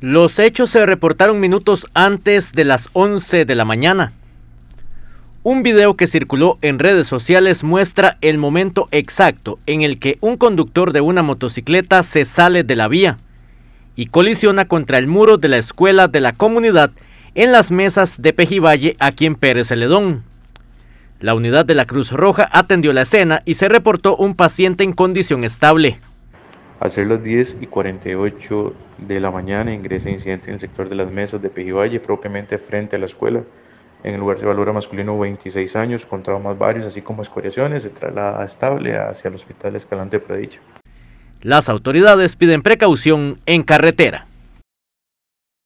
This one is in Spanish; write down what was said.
Los hechos se reportaron minutos antes de las 11 de la mañana. Un video que circuló en redes sociales muestra el momento exacto en el que un conductor de una motocicleta se sale de la vía y colisiona contra el muro de la escuela de la comunidad en las mesas de Pejivalle aquí en Pérez Celedón. La unidad de la Cruz Roja atendió la escena y se reportó un paciente en condición estable. Hacer las 10 y 48 de la mañana ingresa incidente en el sector de las mesas de Pejivalle, propiamente frente a la escuela. En el lugar se valora masculino 26 años, con traumas varios, así como escoriaciones, se traslada estable hacia el hospital Escalante predicho. Las autoridades piden precaución en carretera.